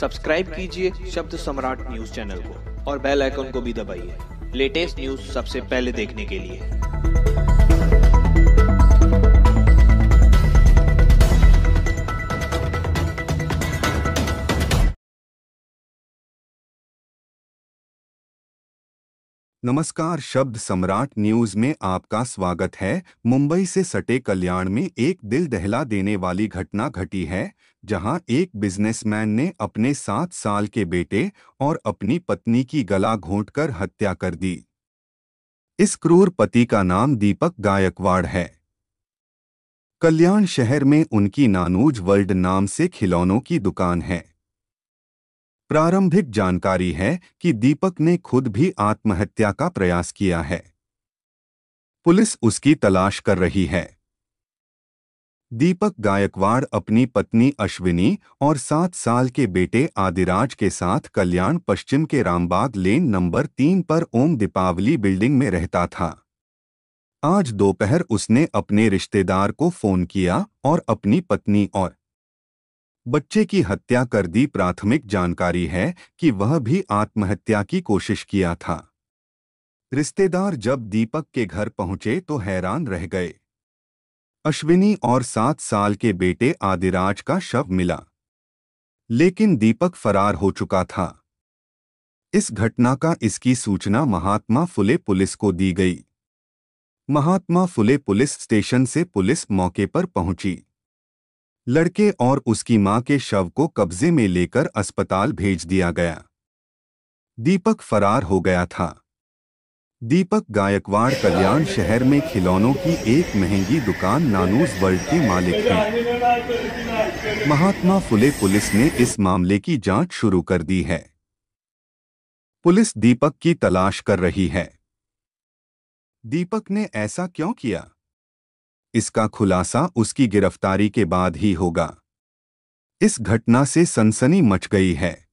subscribe कीजिए शब्द सम्राट न्यूज चैनल को और बेल आइकन को भी दबाइए लेटेस्ट न्यूज सबसे पहले देखने के लिए नमस्कार शब्द सम्राट न्यूज में आपका स्वागत है मुंबई से सटे कल्याण में एक दिल दहला देने वाली घटना घटी है जहां एक बिजनेसमैन ने अपने सात साल के बेटे और अपनी पत्नी की गला घोंटकर हत्या कर दी इस क्रूर पति का नाम दीपक गायकवाड़ है कल्याण शहर में उनकी नानूज वर्ल्ड नाम से खिलौनों की दुकान है प्रारंभिक जानकारी है कि दीपक ने खुद भी आत्महत्या का प्रयास किया है पुलिस उसकी तलाश कर रही है दीपक गायकवाड़ अपनी पत्नी अश्विनी और सात साल के बेटे आदिराज के साथ कल्याण पश्चिम के रामबाग लेन नंबर तीन पर ओम दीपावली बिल्डिंग में रहता था आज दोपहर उसने अपने रिश्तेदार को फोन किया और अपनी पत्नी और बच्चे की हत्या कर दी प्राथमिक जानकारी है कि वह भी आत्महत्या की कोशिश किया था रिश्तेदार जब दीपक के घर पहुंचे तो हैरान रह गए अश्विनी और सात साल के बेटे आदिराज का शव मिला लेकिन दीपक फरार हो चुका था इस घटना का इसकी सूचना महात्मा फुले पुलिस को दी गई महात्मा फुले पुलिस स्टेशन से पुलिस मौके पर पहुंची लड़के और उसकी मां के शव को कब्जे में लेकर अस्पताल भेज दिया गया दीपक फरार हो गया था दीपक गायकवाड़ कल्याण शहर में खिलौनों की एक महंगी दुकान नानूज वर्ल्ड के मालिक हैं महात्मा फुले पुलिस ने इस मामले की जांच शुरू कर दी है पुलिस दीपक की तलाश कर रही है दीपक ने ऐसा क्यों किया इसका खुलासा उसकी गिरफ्तारी के बाद ही होगा इस घटना से सनसनी मच गई है